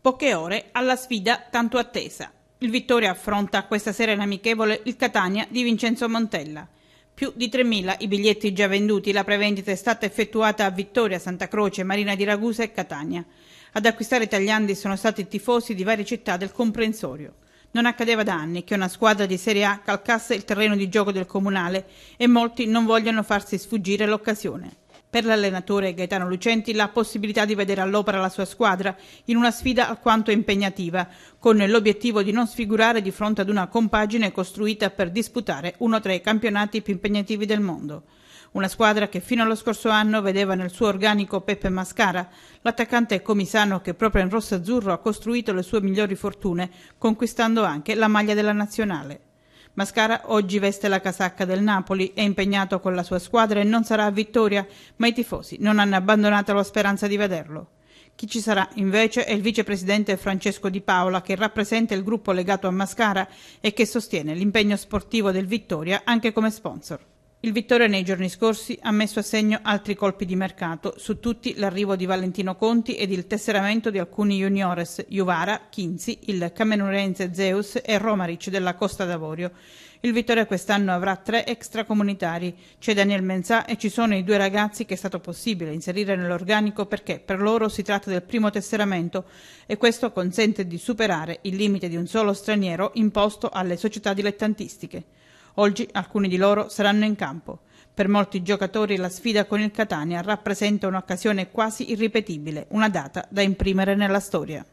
Poche ore alla sfida tanto attesa. Il Vittoria affronta questa sera in il Catania di Vincenzo Montella. Più di 3.000 i biglietti già venduti, la prevendita è stata effettuata a Vittoria, Santa Croce, Marina di Ragusa e Catania. Ad acquistare tagliandi sono stati tifosi di varie città del comprensorio. Non accadeva da anni che una squadra di Serie A calcasse il terreno di gioco del comunale e molti non vogliono farsi sfuggire l'occasione. Per l'allenatore Gaetano Lucenti la possibilità di vedere all'opera la sua squadra in una sfida alquanto impegnativa, con l'obiettivo di non sfigurare di fronte ad una compagine costruita per disputare uno tra i campionati più impegnativi del mondo. Una squadra che fino allo scorso anno vedeva nel suo organico Peppe Mascara, l'attaccante comisano che proprio in rosso-azzurro ha costruito le sue migliori fortune, conquistando anche la maglia della nazionale. Mascara oggi veste la casacca del Napoli, è impegnato con la sua squadra e non sarà a vittoria, ma i tifosi non hanno abbandonato la speranza di vederlo. Chi ci sarà invece è il vicepresidente Francesco Di Paola che rappresenta il gruppo legato a Mascara e che sostiene l'impegno sportivo del Vittoria anche come sponsor. Il Vittoria nei giorni scorsi ha messo a segno altri colpi di mercato, su tutti l'arrivo di Valentino Conti ed il tesseramento di alcuni juniores, Juvara, Chinzi, il camerurense Zeus e Romaric della Costa d'Avorio. Il Vittoria quest'anno avrà tre extracomunitari. C'è Daniel Menzà e ci sono i due ragazzi che è stato possibile inserire nell'organico perché per loro si tratta del primo tesseramento e questo consente di superare il limite di un solo straniero imposto alle società dilettantistiche. Oggi alcuni di loro saranno in campo. Per molti giocatori la sfida con il Catania rappresenta un'occasione quasi irripetibile, una data da imprimere nella storia.